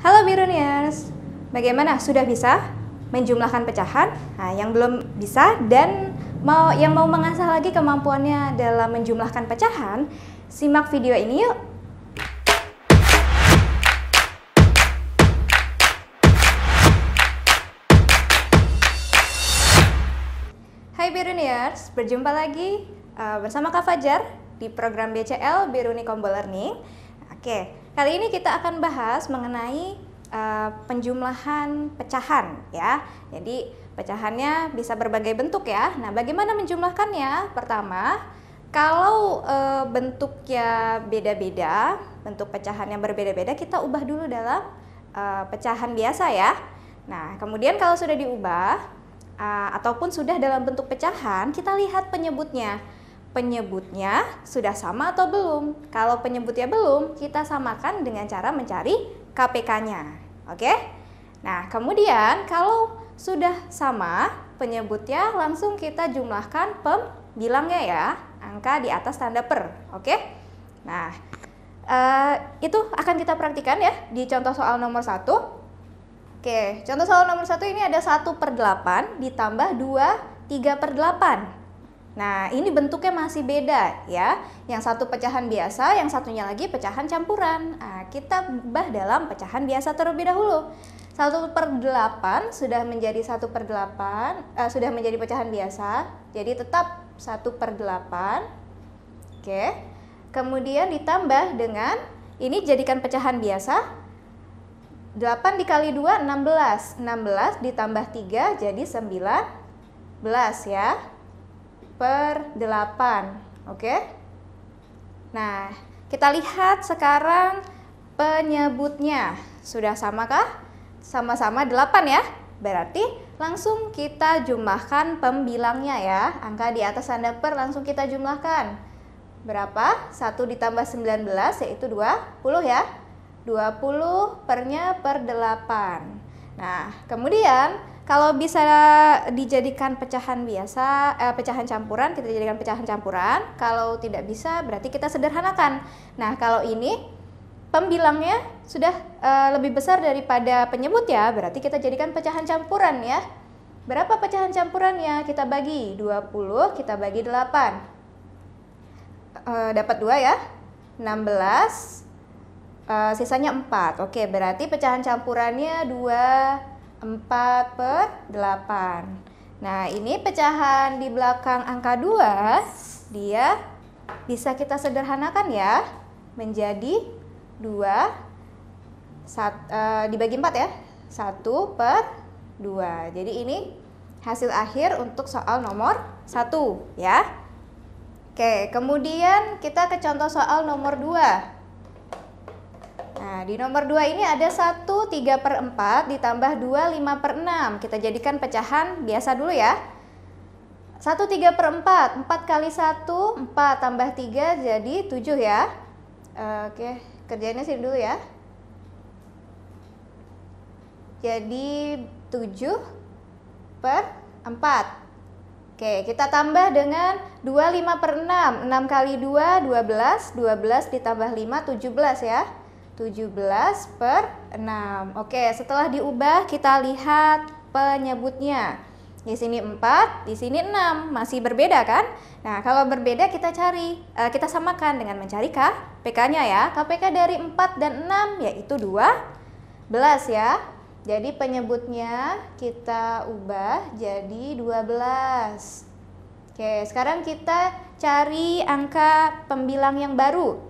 Halo Biruniers, bagaimana sudah bisa menjumlahkan pecahan? Nah, yang belum bisa dan mau yang mau mengasah lagi kemampuannya dalam menjumlahkan pecahan, simak video ini yuk. Hai Biruniers, berjumpa lagi eh, bersama Kak Fajar di program BCL Biruni Combo Learning. Oke, Kali ini kita akan bahas mengenai uh, penjumlahan pecahan ya. Jadi pecahannya bisa berbagai bentuk ya. Nah, bagaimana menjumlahkannya? Pertama, kalau e, bentuknya beda-beda, bentuk pecahan yang berbeda-beda, kita ubah dulu dalam e, pecahan biasa ya. Nah, kemudian kalau sudah diubah e, ataupun sudah dalam bentuk pecahan, kita lihat penyebutnya penyebutnya sudah sama atau belum. Kalau penyebutnya belum, kita samakan dengan cara mencari KPK-nya. Oke? Nah, kemudian kalau sudah sama penyebutnya, langsung kita jumlahkan pembilangnya ya, angka di atas tanda per. Oke? Nah, eh, itu akan kita praktikan ya di contoh soal nomor satu. Oke, contoh soal nomor satu ini ada 1 per 8 ditambah 2, 3 per 8. Nah, ini bentuknya masih beda ya. Yang satu pecahan biasa, yang satunya lagi pecahan campuran. Nah, kita ubah dalam pecahan biasa terlebih dahulu. 1 per 8 sudah menjadi 1 per 8, uh, eh, sudah menjadi pecahan biasa. Jadi tetap 1 per 8. Oke. Kemudian ditambah dengan, ini jadikan pecahan biasa. 8 dikali 2, 16. 16 ditambah 3 jadi 19 ya per 8 oke nah kita lihat sekarang penyebutnya sudah samakah sama-sama 8 ya berarti langsung kita jumlahkan pembilangnya ya angka di atas tanda per langsung kita jumlahkan berapa? 1 ditambah 19 yaitu 20 ya. 20 pernya per 8. Nah, kemudian kalau bisa dijadikan pecahan biasa, eh, pecahan campuran kita jadikan pecahan campuran. Kalau tidak bisa berarti kita sederhanakan. Nah, kalau ini pembilangnya sudah eh, lebih besar daripada penyebut ya, berarti kita jadikan pecahan campuran ya. Berapa pecahan campuran ya? Kita bagi 20, kita bagi 8. E, eh, dapat 2 ya. 16 e, eh, sisanya 4. Oke, berarti pecahan campurannya 2 4 per 8. Nah, ini pecahan di belakang angka 2, dia bisa kita sederhanakan ya, menjadi 2, sat, e, dibagi 4 ya, 1 per 2. Jadi ini hasil akhir untuk soal nomor 1 ya. Oke, kemudian kita ke contoh soal nomor 2. Nah, di nomor 2 ini ada 1 3 per 4 ditambah 2 5 per 6. Kita jadikan pecahan biasa dulu ya. 1 3 per 4. 4 kali 1, 4 tambah 3 jadi 7 ya. Oke, kerjanya sini dulu ya. Jadi 7 per 4. Oke, kita tambah dengan 2 5 per 6. 6 kali 2, 12. 12 ditambah 5, 17 ya. 17 per 6. Oke, setelah diubah kita lihat penyebutnya. Di sini 4, di sini 6, masih berbeda kan? Nah, kalau berbeda kita cari, eh, kita samakan dengan mencari K, PK-nya ya. KPK dari 4 dan 6 yaitu 2 belas ya. Jadi penyebutnya kita ubah jadi 12. Oke, sekarang kita cari angka pembilang yang baru.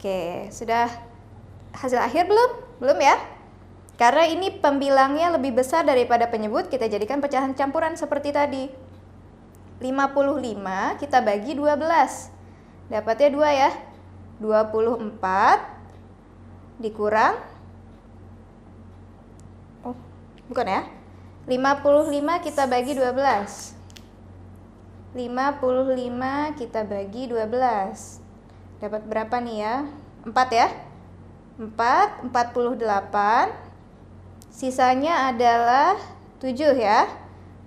Oke, sudah hasil akhir belum? Belum ya? Karena ini pembilangnya lebih besar daripada penyebut, kita jadikan pecahan campuran seperti tadi. 55 kita bagi 12. Dapatnya 2 ya. 24 dikurang Oh, bukan ya. 55 kita bagi 12. 55 kita bagi 12. Dapat berapa nih ya? 4 ya. 4, 48. Sisanya adalah 7 ya.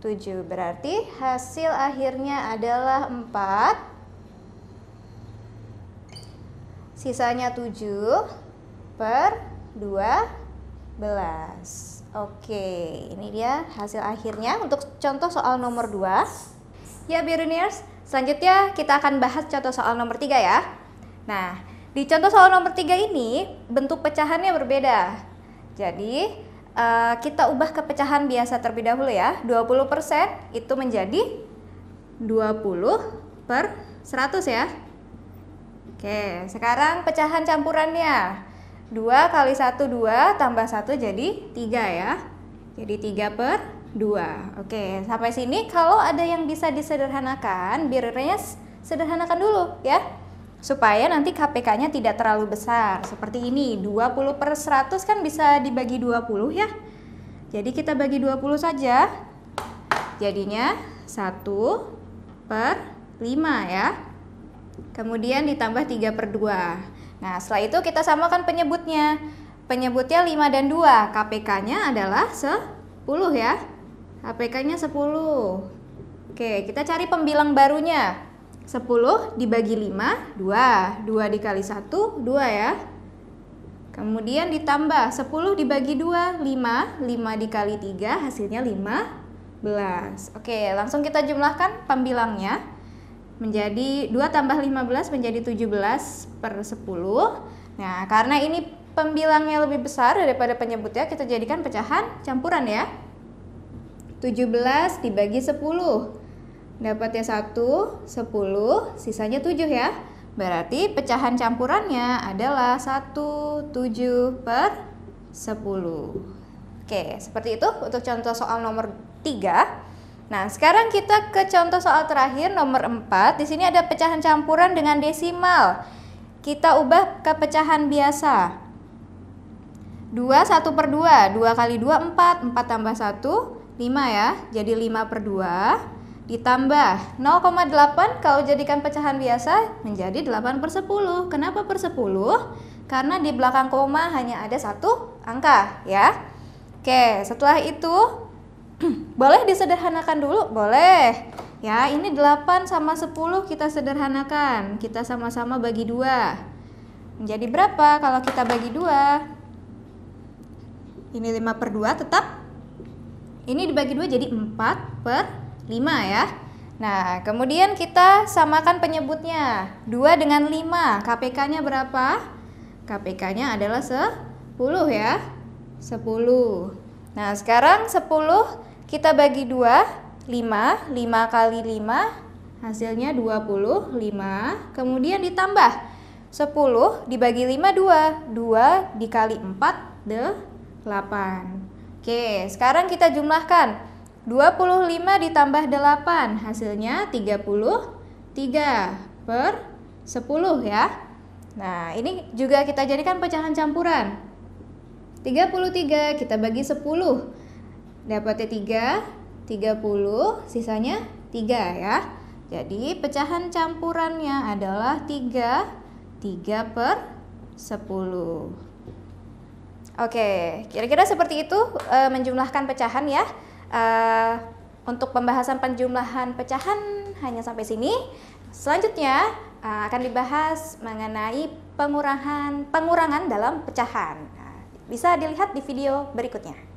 7 berarti hasil akhirnya adalah 4 sisanya 7 per 12 oke ini dia hasil akhirnya untuk contoh soal nomor 2 ya Biruniers selanjutnya kita akan bahas contoh soal nomor 3 ya Nah, di contoh soal nomor 3 ini bentuk pecahannya berbeda. Jadi, uh, kita ubah ke pecahan biasa terlebih dahulu ya. 20% itu menjadi 20 per 100 ya. Oke, sekarang pecahan campurannya. 2 kali 1, 2, tambah 1 jadi 3 ya. Jadi 3 per 2. Oke, sampai sini kalau ada yang bisa disederhanakan, biarnya sederhanakan dulu ya supaya nanti KPK-nya tidak terlalu besar. Seperti ini, 20 per 100 kan bisa dibagi 20 ya. Jadi kita bagi 20 saja. Jadinya 1 per 5 ya. Kemudian ditambah 3 per 2. Nah setelah itu kita samakan penyebutnya. Penyebutnya 5 dan 2. KPK-nya adalah 10 ya. KPK-nya 10. Oke, kita cari pembilang barunya. 10 dibagi 5, 2. 2 dikali 1, 2 ya. Kemudian ditambah 10 dibagi 2, 5. 5 dikali 3 hasilnya 15. Oke, langsung kita jumlahkan pembilangnya. Menjadi 2 tambah 15 menjadi 17 per 10. Nah, karena ini pembilangnya lebih besar daripada penyebutnya, kita jadikan pecahan campuran ya. 17 dibagi 10. 10. Dapatnya 1, 10, sisanya 7 ya. Berarti pecahan campurannya adalah 1, 7 per 10. Oke, seperti itu untuk contoh soal nomor 3. Nah, sekarang kita ke contoh soal terakhir nomor 4. Di sini ada pecahan campuran dengan desimal. Kita ubah ke pecahan biasa. 2, 1 per 2. 2 kali 2, 4. 4 tambah 1, 5 ya. Jadi 5 per 2. 2 ditambah 0,8 kau jadikan pecahan biasa menjadi 8 per 10. Kenapa per 10? Karena di belakang koma hanya ada satu angka ya. Oke, setelah itu boleh disederhanakan dulu? Boleh. Ya, ini 8 sama 10 kita sederhanakan. Kita sama-sama bagi dua Menjadi berapa kalau kita bagi dua Ini 5 per 2 tetap. Ini dibagi dua jadi 4 per 5 ya. Nah, kemudian kita samakan penyebutnya. 2 dengan 5. KPK-nya berapa? KPK-nya adalah 10 ya. 10. Nah, sekarang 10 kita bagi 2, 5, 5 kali 5 hasilnya 25. Kemudian ditambah 10 dibagi 5 2, 2 dikali 4 8. Oke, sekarang kita jumlahkan. 25 ditambah 8 hasilnya 33 per 10 ya. Nah ini juga kita jadikan pecahan campuran. 33 kita bagi 10. Dapatnya 3, 30, sisanya 3 ya. Jadi pecahan campurannya adalah 3, 3 per 10. Oke, kira-kira seperti itu e, menjumlahkan pecahan ya uh, untuk pembahasan penjumlahan pecahan hanya sampai sini. Selanjutnya uh, akan dibahas mengenai pengurangan pengurangan dalam pecahan. Nah, bisa dilihat di video berikutnya.